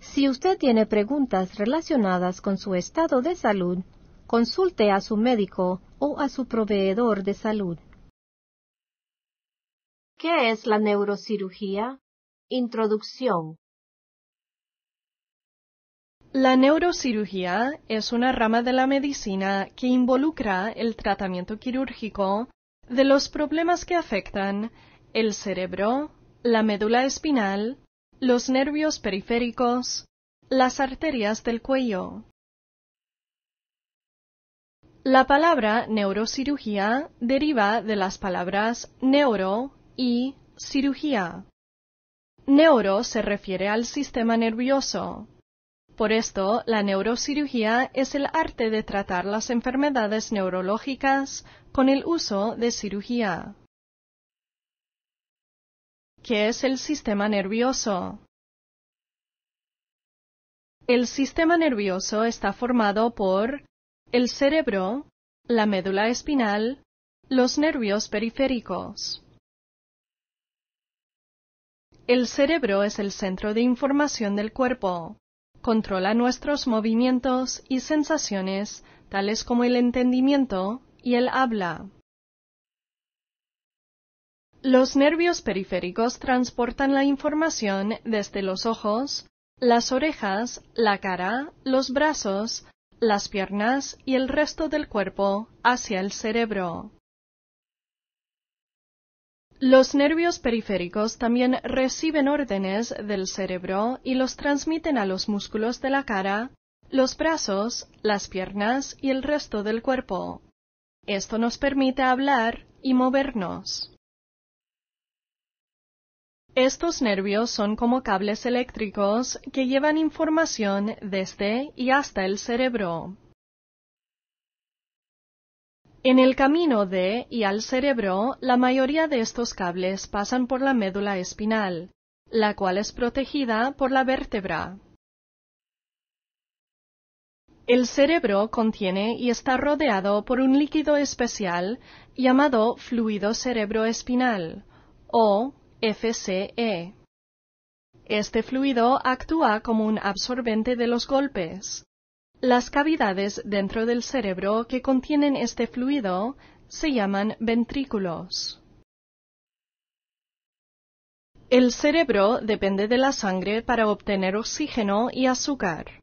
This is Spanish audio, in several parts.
Si usted tiene preguntas relacionadas con su estado de salud, consulte a su médico o a su proveedor de salud. ¿Qué es la neurocirugía? Introducción. La neurocirugía es una rama de la medicina que involucra el tratamiento quirúrgico de los problemas que afectan el cerebro, la médula espinal, los nervios periféricos, las arterias del cuello. La palabra neurocirugía deriva de las palabras neuro y cirugía. Neuro se refiere al sistema nervioso. Por esto, la neurocirugía es el arte de tratar las enfermedades neurológicas con el uso de cirugía qué es el sistema nervioso. El sistema nervioso está formado por el cerebro, la médula espinal, los nervios periféricos. El cerebro es el centro de información del cuerpo. Controla nuestros movimientos y sensaciones, tales como el entendimiento y el habla. Los nervios periféricos transportan la información desde los ojos, las orejas, la cara, los brazos, las piernas y el resto del cuerpo hacia el cerebro. Los nervios periféricos también reciben órdenes del cerebro y los transmiten a los músculos de la cara, los brazos, las piernas y el resto del cuerpo. Esto nos permite hablar y movernos. Estos nervios son como cables eléctricos que llevan información desde y hasta el cerebro. En el camino de y al cerebro, la mayoría de estos cables pasan por la médula espinal, la cual es protegida por la vértebra. El cerebro contiene y está rodeado por un líquido especial llamado fluido cerebroespinal o e. Este fluido actúa como un absorbente de los golpes. Las cavidades dentro del cerebro que contienen este fluido se llaman ventrículos. El cerebro depende de la sangre para obtener oxígeno y azúcar.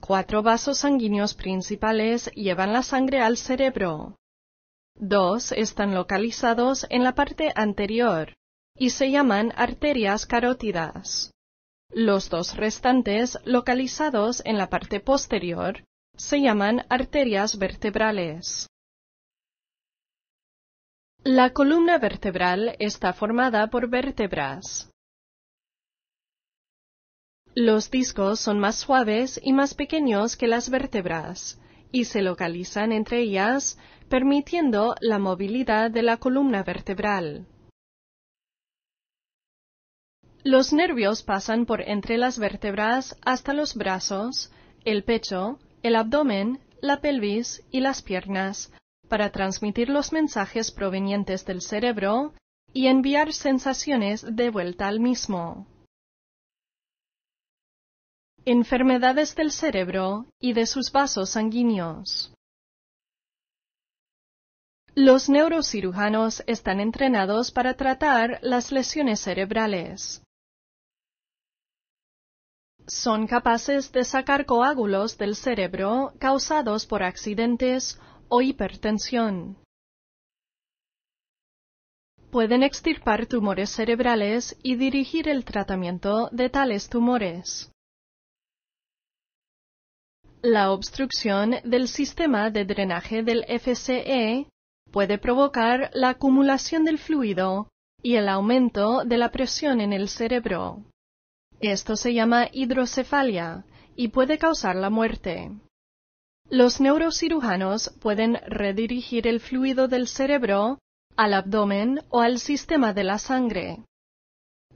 Cuatro vasos sanguíneos principales llevan la sangre al cerebro. Dos están localizados en la parte anterior y se llaman arterias carótidas. Los dos restantes, localizados en la parte posterior, se llaman arterias vertebrales. La columna vertebral está formada por vértebras. Los discos son más suaves y más pequeños que las vértebras y se localizan entre ellas, permitiendo la movilidad de la columna vertebral. Los nervios pasan por entre las vértebras hasta los brazos, el pecho, el abdomen, la pelvis y las piernas, para transmitir los mensajes provenientes del cerebro y enviar sensaciones de vuelta al mismo. Enfermedades del cerebro y de sus vasos sanguíneos. Los neurocirujanos están entrenados para tratar las lesiones cerebrales son capaces de sacar coágulos del cerebro causados por accidentes o hipertensión. Pueden extirpar tumores cerebrales y dirigir el tratamiento de tales tumores. La obstrucción del sistema de drenaje del FCE puede provocar la acumulación del fluido y el aumento de la presión en el cerebro. Esto se llama hidrocefalia y puede causar la muerte. Los neurocirujanos pueden redirigir el fluido del cerebro al abdomen o al sistema de la sangre.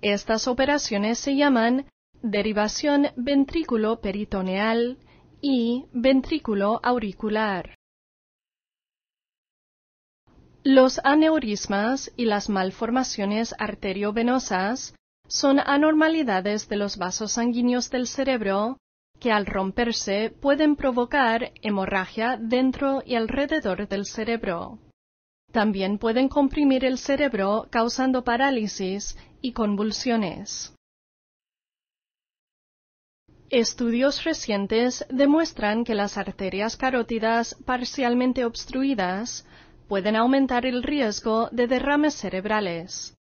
Estas operaciones se llaman derivación ventrículo peritoneal y ventrículo auricular. Los aneurismas y las malformaciones arteriovenosas son anormalidades de los vasos sanguíneos del cerebro que al romperse pueden provocar hemorragia dentro y alrededor del cerebro. También pueden comprimir el cerebro causando parálisis y convulsiones. Estudios recientes demuestran que las arterias carótidas parcialmente obstruidas pueden aumentar el riesgo de derrames cerebrales,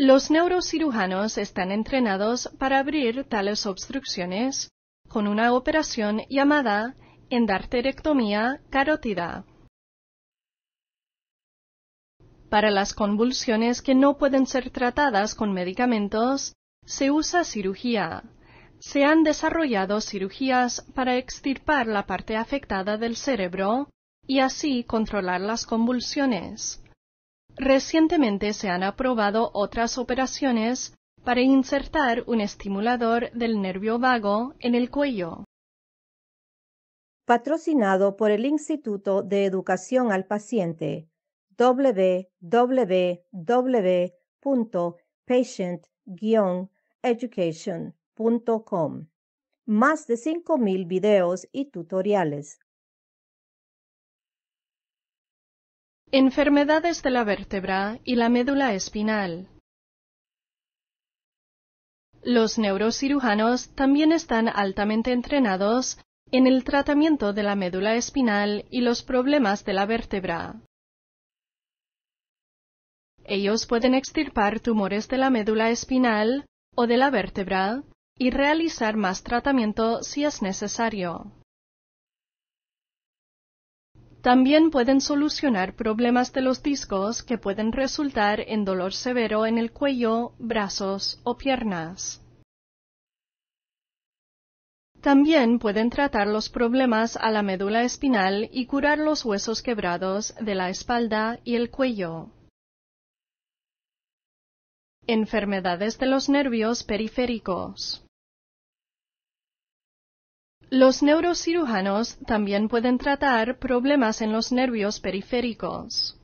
los neurocirujanos están entrenados para abrir tales obstrucciones con una operación llamada endarterectomía carótida. Para las convulsiones que no pueden ser tratadas con medicamentos, se usa cirugía. Se han desarrollado cirugías para extirpar la parte afectada del cerebro y así controlar las convulsiones. Recientemente se han aprobado otras operaciones para insertar un estimulador del nervio vago en el cuello. Patrocinado por el Instituto de Educación al Paciente www.patient-education.com. Más de 5.000 videos y tutoriales Enfermedades de la vértebra y la médula espinal. Los neurocirujanos también están altamente entrenados en el tratamiento de la médula espinal y los problemas de la vértebra. Ellos pueden extirpar tumores de la médula espinal o de la vértebra y realizar más tratamiento si es necesario. También pueden solucionar problemas de los discos que pueden resultar en dolor severo en el cuello, brazos o piernas. También pueden tratar los problemas a la médula espinal y curar los huesos quebrados de la espalda y el cuello. Enfermedades de los nervios periféricos. Los neurocirujanos también pueden tratar problemas en los nervios periféricos.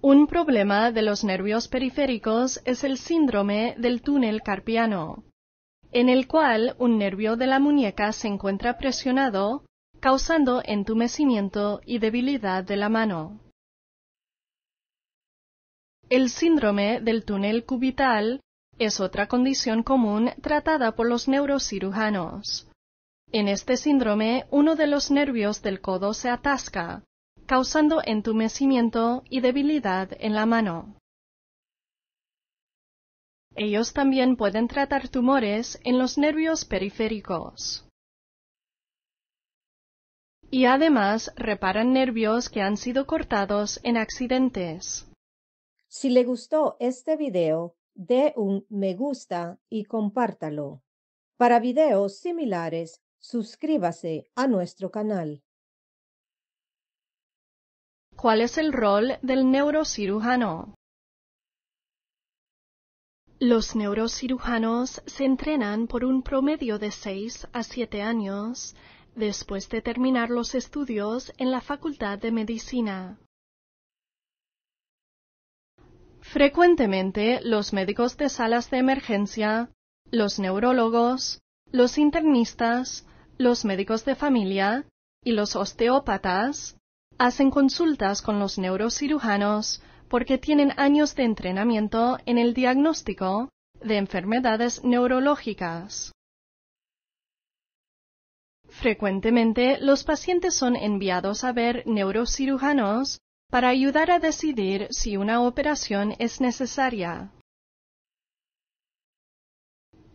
Un problema de los nervios periféricos es el síndrome del túnel carpiano, en el cual un nervio de la muñeca se encuentra presionado, causando entumecimiento y debilidad de la mano. El síndrome del túnel cubital es otra condición común tratada por los neurocirujanos. En este síndrome, uno de los nervios del codo se atasca, causando entumecimiento y debilidad en la mano. Ellos también pueden tratar tumores en los nervios periféricos. Y además reparan nervios que han sido cortados en accidentes. Si le gustó este video, dé un me gusta y compártalo. Para videos similares, suscríbase a nuestro canal. ¿Cuál es el rol del neurocirujano? Los neurocirujanos se entrenan por un promedio de 6 a 7 años después de terminar los estudios en la Facultad de Medicina. Frecuentemente, los médicos de salas de emergencia, los neurólogos, los internistas, los médicos de familia y los osteópatas hacen consultas con los neurocirujanos porque tienen años de entrenamiento en el diagnóstico de enfermedades neurológicas. Frecuentemente los pacientes son enviados a ver neurocirujanos para ayudar a decidir si una operación es necesaria.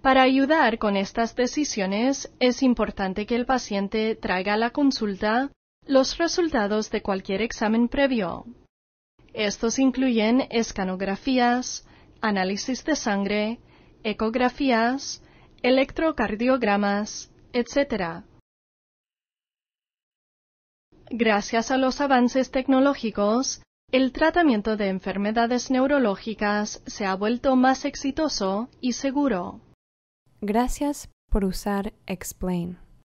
Para ayudar con estas decisiones es importante que el paciente traiga a la consulta los resultados de cualquier examen previo. Estos incluyen escanografías, análisis de sangre, ecografías, electrocardiogramas, etc. Gracias a los avances tecnológicos, el tratamiento de enfermedades neurológicas se ha vuelto más exitoso y seguro. Gracias por usar Explain.